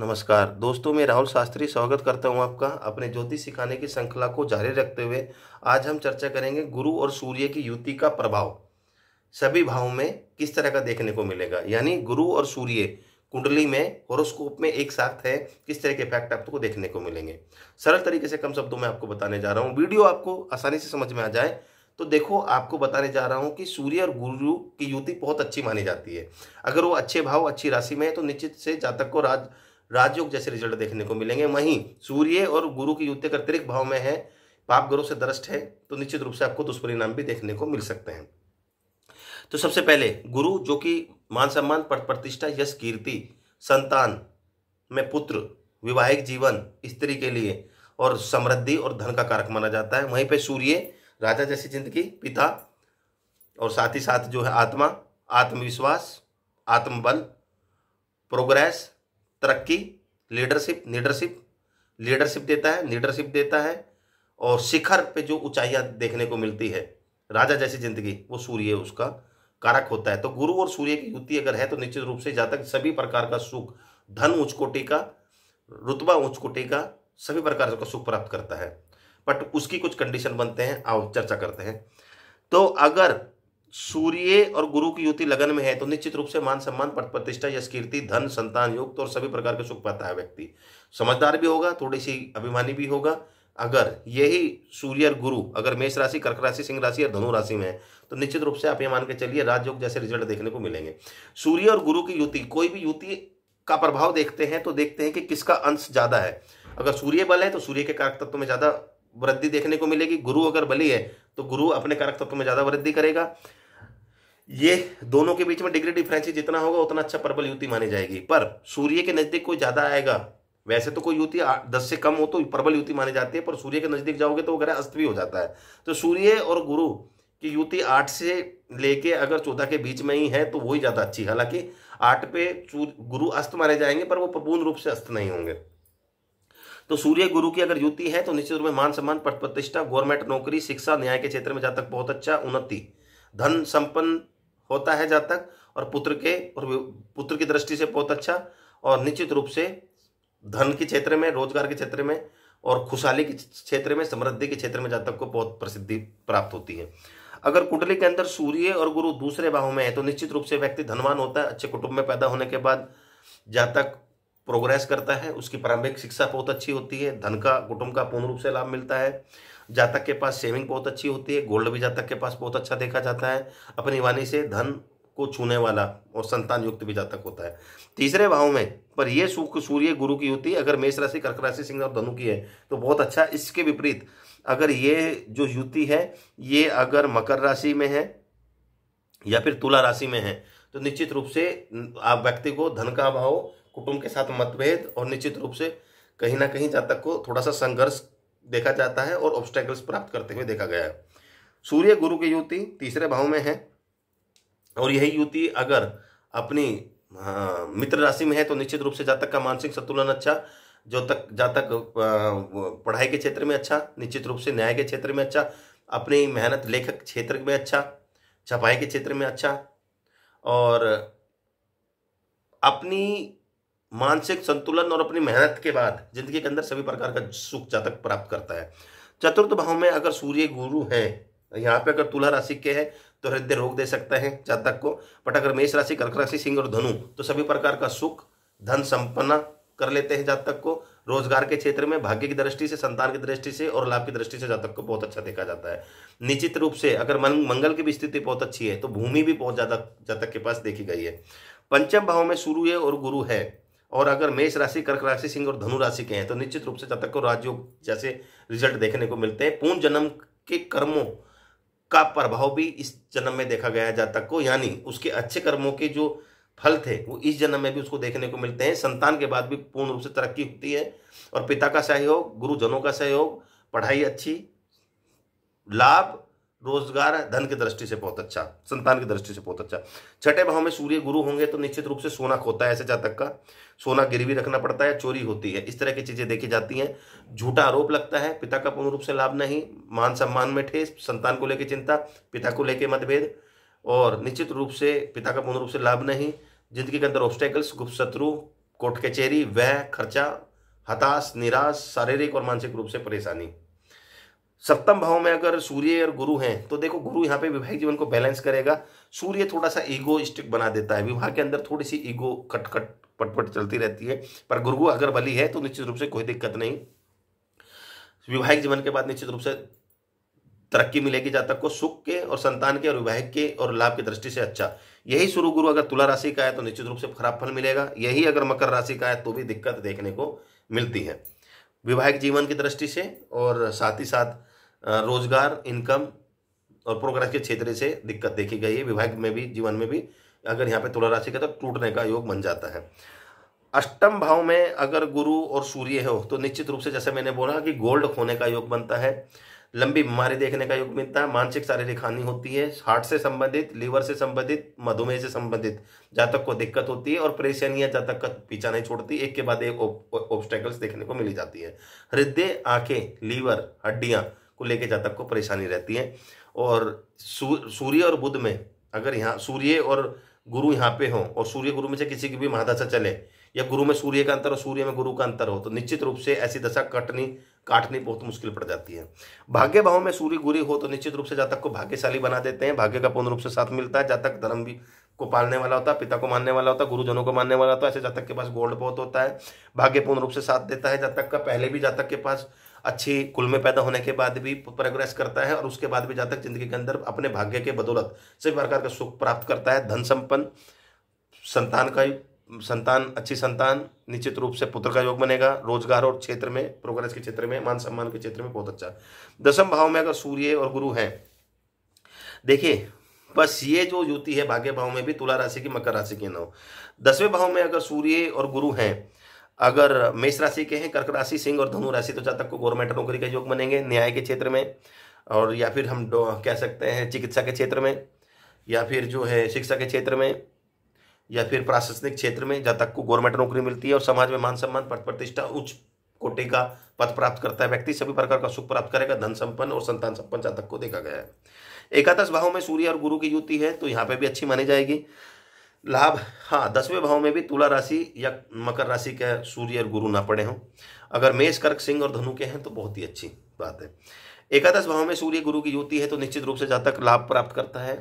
नमस्कार दोस्तों मैं राहुल शास्त्री स्वागत करता हूं आपका अपने ज्योतिष सिखाने की श्रृंखला को जारी रखते हुए आज हम चर्चा करेंगे गुरु और सूर्य की युति का प्रभाव सभी भावों में किस तरह का देखने को मिलेगा यानी गुरु और सूर्य कुंडली में होरोस्कोप में एक साथ है किस तरह के इफेक्ट आपको देखने को मिलेंगे सरल तरीके से कम शब्दों में आपको बताने जा रहा हूँ वीडियो आपको आसानी से समझ में आ जाए तो देखो आपको बताने जा रहा हूँ कि सूर्य और गुरु की युति बहुत अच्छी मानी जाती है अगर वो अच्छे भाव अच्छी राशि में है तो निश्चित से जातक को राज राजयोग जैसे रिजल्ट देखने को मिलेंगे वहीं सूर्य और गुरु की युति का अतिरिक्त भाव में है पाप गुरु से दृष्ट है तो निश्चित रूप से आपको दुष्परिणाम भी देखने को मिल सकते हैं तो सबसे पहले गुरु जो कि मान सम्मान पद प्रतिष्ठा यश कीर्ति संतान में पुत्र वैवाहिक जीवन स्त्री के लिए और समृद्धि और धन का कारक माना जाता है वहीं पर सूर्य राजा जैसी जिंदगी पिता और साथ ही साथ जो है आत्मा आत्मविश्वास आत्मबल प्रोग्रेस तरक्की लीडरशिप लीडरशिप लीडरशिप देता है लीडरशिप देता है और शिखर पे जो ऊंचाइयाँ देखने को मिलती है राजा जैसी जिंदगी वो सूर्य उसका कारक होता है तो गुरु और सूर्य की युति अगर है तो निश्चित रूप से जातक सभी प्रकार का सुख धन उच्च कोटि का रुतबा उच्च कोटि का सभी प्रकार का सुख प्राप्त करता है बट उसकी कुछ कंडीशन बनते हैं आओ चर्चा करते हैं तो अगर सूर्य और गुरु की युति लगन में है तो निश्चित रूप से मान सम्मान प्रतिष्ठा यश कीर्ति धन संतान युक्त और सभी प्रकार के सुख पाता है व्यक्ति समझदार भी होगा थोड़ी सी अभिमानी भी होगा अगर यही सूर्य और गुरु अगर मेष राशि कर्क राशि सिंह राशि और धनु राशि में है तो निश्चित रूप से आप ये मान के चलिए राजयोग जैसे रिजल्ट देखने को मिलेंगे सूर्य और गुरु की युति कोई भी युति का प्रभाव देखते हैं तो देखते हैं कि किसका अंश ज्यादा है अगर सूर्य बल है तो सूर्य के कारक तत्व में ज्यादा वृद्धि देखने को मिलेगी गुरु अगर बली है तो गुरु अपने कारक तत्व में ज्यादा वृद्धि करेगा ये दोनों के बीच में डिग्री डिफरेंशिएट जितना होगा उतना अच्छा प्रबल युति मानी जाएगी पर सूर्य के नज़दीक कोई ज़्यादा आएगा वैसे तो कोई युति दस से कम हो तो प्रबल युति मानी जाती है पर सूर्य के नज़दीक जाओगे तो वो ग्रह अस्त भी हो जाता है तो सूर्य और गुरु की युति आठ से लेके अगर चौदह के बीच में ही है तो वही ज़्यादा अच्छी हालांकि आठ पे गुरु अस्त माने जाएंगे पर वो पूर्ण रूप से अस्त नहीं होंगे तो सूर्य गुरु की अगर युति है तो निश्चित रूप में मान सम्मान पद प्रतिष्ठा गवर्नमेंट नौकरी शिक्षा न्याय के क्षेत्र में जातक बहुत अच्छा उन्नति धन संपन्न होता है जातक और पुत्र के और पुत्र की दृष्टि से बहुत अच्छा और निश्चित रूप से धन के क्षेत्र में रोजगार के क्षेत्र में और खुशहाली के क्षेत्र में समृद्धि के क्षेत्र में जातक को बहुत प्रसिद्धि प्राप्त होती है अगर कुंडली के अंदर सूर्य और गुरु दूसरे भाव में है तो निश्चित रूप से व्यक्ति धनवान होता है अच्छे कुटुंब में पैदा होने के बाद जातक प्रोग्रेस करता है उसकी प्रारंभिक शिक्षा बहुत अच्छी होती है धन का कुटुंब का पूर्ण रूप से लाभ मिलता है जातक के पास सेविंग बहुत अच्छी होती है गोल्ड भी जातक के पास बहुत अच्छा देखा जाता है अपनी वाणी से धन को छूने वाला और संतान युक्त भी जातक होता है तीसरे भाव में पर यह सुख सूर्य गुरु की होती है अगर मेष राशि कर्क राशि सिंह और धनु की है तो बहुत अच्छा इसके विपरीत अगर ये जो युति है ये अगर मकर राशि में है या फिर तुला राशि में है तो निश्चित रूप से आप व्यक्ति को धन का अभाव कुटुंब के साथ मतभेद और निश्चित रूप से कहीं ना कहीं जातक को थोड़ा सा संघर्ष देखा जाता है और ऑब्स्टेकल्स प्राप्त करते हुए देखा गया है सूर्य गुरु की युति तीसरे भाव में है और यही युति अगर अपनी हाँ, मित्र राशि में है तो निश्चित रूप से जातक का मानसिक संतुलन अच्छा जो तक जातक पढ़ाई के क्षेत्र में अच्छा निश्चित रूप से न्याय के क्षेत्र में अच्छा अपनी मेहनत लेखक क्षेत्र में अच्छा छपाई के क्षेत्र में अच्छा और अपनी मानसिक संतुलन और अपनी मेहनत के बाद जिंदगी के अंदर सभी प्रकार का सुख जातक प्राप्त करता है चतुर्थ भाव में अगर सूर्य गुरु है यहाँ पे अगर तुला राशि के है तो हृदय रोग दे सकते हैं जातक को बट अगर मेष राशि कर्क राशि सिंह और धनु तो सभी प्रकार का सुख धन संपन्न कर लेते हैं जातक को रोजगार के क्षेत्र में भाग्य की दृष्टि से संतान की दृष्टि से और लाभ की दृष्टि से जातक को बहुत अच्छा देखा जाता है निश्चित रूप से अगर मन मंगल की भी स्थिति बहुत अच्छी है तो भूमि भी बहुत ज़्यादा जातक के पास देखी गई है पंचम भाव में सूर्य और गुरु है और अगर मेष राशि कर्क राशि सिंह और धनु राशि के हैं तो निश्चित रूप से जातक को राजयोग जैसे रिजल्ट देखने को मिलते हैं पूर्ण जन्म के कर्मों का प्रभाव भी इस जन्म में देखा गया जातक को यानी उसके अच्छे कर्मों के जो फल थे वो इस जन्म में भी उसको देखने को मिलते हैं संतान के बाद भी पूर्ण रूप से तरक्की होती है और पिता का सहयोग गुरुजनों का सहयोग पढ़ाई अच्छी लाभ रोजगार धन की दृष्टि से बहुत अच्छा संतान की दृष्टि से बहुत अच्छा छठे भाव में सूर्य गुरु होंगे तो निश्चित रूप से सोना खोता है ऐसे जातक का सोना गिरवी रखना पड़ता है चोरी होती है इस तरह की चीजें देखी जाती हैं झूठा आरोप लगता है पिता का पूर्ण रूप से लाभ नहीं मान सम्मान में ठेस संतान को लेकर चिंता पिता को लेकर मतभेद और निश्चित रूप से पिता का पूर्ण रूप से लाभ नहीं जिंदगी के अंदर ऑब्स्टेकल्स गुप्त शत्रु कोर्ट कचहरी वह खर्चा हताश निराश शारीरिक और मानसिक रूप से परेशानी सप्तम भाव में अगर सूर्य और गुरु हैं तो देखो गुरु यहाँ पे विवाहिक जीवन को बैलेंस करेगा सूर्य थोड़ा सा ईगोइस्टिक बना देता है विवाह के अंदर थोड़ी सी ईगो कटकट पटपट चलती रहती है पर गुरु अगर बली है तो निश्चित रूप से कोई दिक्कत नहीं विवाहिक जीवन के बाद निश्चित रूप से तरक्की मिलेगी जातक को सुख के और संतान के और विवाहिक के और लाभ की दृष्टि से अच्छा यही शुरू गुरु अगर तुला राशि का है तो निश्चित रूप से खराब फल मिलेगा यही अगर मकर राशि का है तो भी दिक्कत देखने को मिलती है विवाहिक जीवन की दृष्टि से और साथ ही साथ रोजगार इनकम और प्रोग्रेस के क्षेत्र से दिक्कत देखी गई है विभाग में भी जीवन में भी अगर यहाँ पे तुला राशि का तो टूटने का योग बन जाता है अष्टम भाव में अगर गुरु और सूर्य हो तो निश्चित रूप से जैसे मैंने बोला कि गोल्ड खोने का योग बनता है लंबी बीमारी देखने का योग मिलता है मानसिक शारीरिक हानि होती है हार्ट से संबंधित लीवर से संबंधित मधुमेह से संबंधित जातक को दिक्कत होती है और परेशानियां जातक का पीछा नहीं छोड़ती एक के बाद एक ऑब्स्टेकल्स देखने को मिली जाती है हृदय आंखें लीवर हड्डियां को लेके जातक को परेशानी रहती है और सूर्य और बुद्ध में अगर यहाँ सूर्य और गुरु यहाँ पे हो और सूर्य गुरु में से किसी की भी महादशा चले या गुरु में सूर्य का अंतर और सूर्य में गुरु का अंतर हो तो निश्चित रूप से ऐसी दशा कटनी काटनी बहुत मुश्किल पड़ जाती है भाग्य भाव में सूर्य गुरी हो तो निश्चित रूप से जातक को भाग्यशाली बना देते हैं भाग्य का पूर्ण रूप से साथ मिलता है जातक धर्म भी को पालने वाला होता है पिता को मानने वाला होता है गुरुजनों को मानने वाला होता है ऐसे जातक के पास गोल्ड बहुत होता है भाग्य पूर्ण रूप से साथ देता है जातक का पहले भी जातक के पास अच्छी कुल में पैदा होने के बाद भी प्रोग्रेस करता है और उसके बाद भी जातक जिंदगी के अंदर अपने भाग्य के बदौलत सभी प्रकार का सुख प्राप्त करता है धन संपन्न संतान का संतान अच्छी संतान निश्चित रूप से पुत्र का योग बनेगा रोजगार और क्षेत्र में प्रोग्रेस के क्षेत्र में मान सम्मान के क्षेत्र में बहुत अच्छा दसम भाव में अगर सूर्य और गुरु हैं देखिए बस ये जो युति है भाग्य भाव में भी तुला राशि की मकर राशि के नौ दसवें भाव में अगर सूर्य और गुरु हैं अगर मेष राशि के हैं कर्क राशि सिंह और धनु राशि तो जातक को गवर्नमेंट नौकरी का योग बनेंगे न्याय के क्षेत्र में और या फिर हम कह सकते हैं चिकित्सा के क्षेत्र में या फिर जो है शिक्षा के क्षेत्र में या फिर प्रशासनिक क्षेत्र में जातक को गवर्नमेंट नौकरी मिलती है और समाज में मान सम्मान पद प्रतिष्ठा उच्च कोटे का पद प्राप्त करता है व्यक्ति सभी प्रकार का सुख प्राप्त करेगा धन संपन्न और संतान संपन्न जातक को देखा गया है एकादश भाव में सूर्य और गुरु की युति है तो यहाँ पे भी अच्छी मानी जाएगी लाभ हाँ दसवें भाव में भी तुला राशि या मकर राशि के सूर्य और गुरु ना पड़े हों अगर मेष कर्क सिंह और धनु के हैं तो बहुत ही अच्छी बात है एकादश भाव में सूर्य गुरु की युति है तो निश्चित रूप से जातक लाभ प्राप्त करता है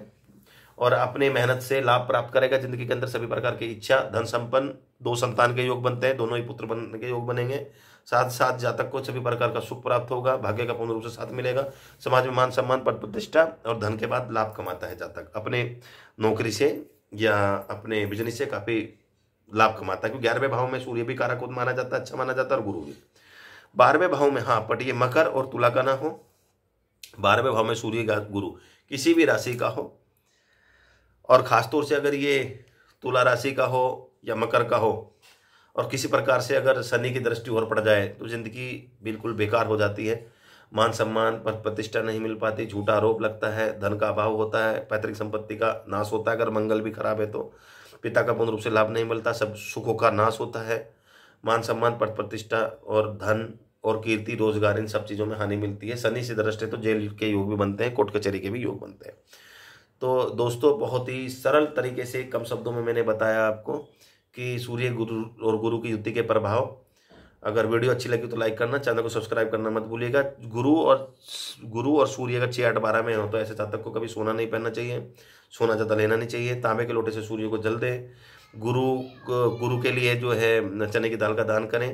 और अपने मेहनत से लाभ प्राप्त करेगा जिंदगी के अंदर सभी प्रकार की इच्छा धन संपन्न दो संतान के योग बनते हैं दोनों ही पुत्र बनने के योग बनेंगे साथ साथ जातक को सभी प्रकार का सुख प्राप्त होगा भाग्य का पूर्ण रूप से साथ मिलेगा समाज में मान सम्मान पद प्रतिष्ठा और धन के बाद लाभ कमाता है जातक अपने नौकरी से या अपने बिजनेस से काफ़ी लाभ कमाता है क्योंकि ग्यारहवें भाव में सूर्य भी काराकुद माना जाता है अच्छा माना जाता है और गुरु भी बारहवें भाव में हाँ पट ये मकर और तुला का ना हो बारहवें भाव में सूर्य गुरु किसी भी राशि का हो और ख़ासतौर से अगर ये तुला राशि का हो या मकर का हो और किसी प्रकार से अगर शनि की दृष्टि और पड़ जाए तो ज़िंदगी बिल्कुल बेकार हो जाती है मान सम्मान पद प्रतिष्ठा नहीं मिल पाती झूठा आरोप लगता है धन का अभाव होता है पैतृक संपत्ति का नाश होता है अगर मंगल भी खराब है तो पिता का पूर्ण रूप से लाभ नहीं मिलता सब सुखों का नाश होता है मान सम्मान पद प्रतिष्ठा और धन और कीर्ति रोजगार इन सब चीज़ों में हानि मिलती है शनि से है तो जेल के योग भी बनते हैं कोर्ट कचहरी के भी योग बनते हैं तो दोस्तों बहुत ही सरल तरीके से कम शब्दों में मैंने बताया आपको कि सूर्य गुरु और गुरु की युति के प्रभाव अगर वीडियो अच्छी लगी तो लाइक करना चैनल को सब्सक्राइब करना मत भूलिएगा गुरु और गुरु और सूर्य अगर छः आठ बारह में हो तो ऐसे जातक को कभी सोना नहीं पहनना चाहिए सोना ज़्यादा लेना नहीं चाहिए तांबे के लोटे से सूर्य को जल दें गुरु गुरु के लिए जो है चने की दाल का दान करें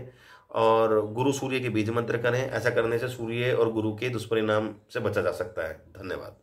और गुरु सूर्य के बीज मंत्र करें ऐसा करने से सूर्य और गुरु के दुष्परिणाम से बचा जा सकता है धन्यवाद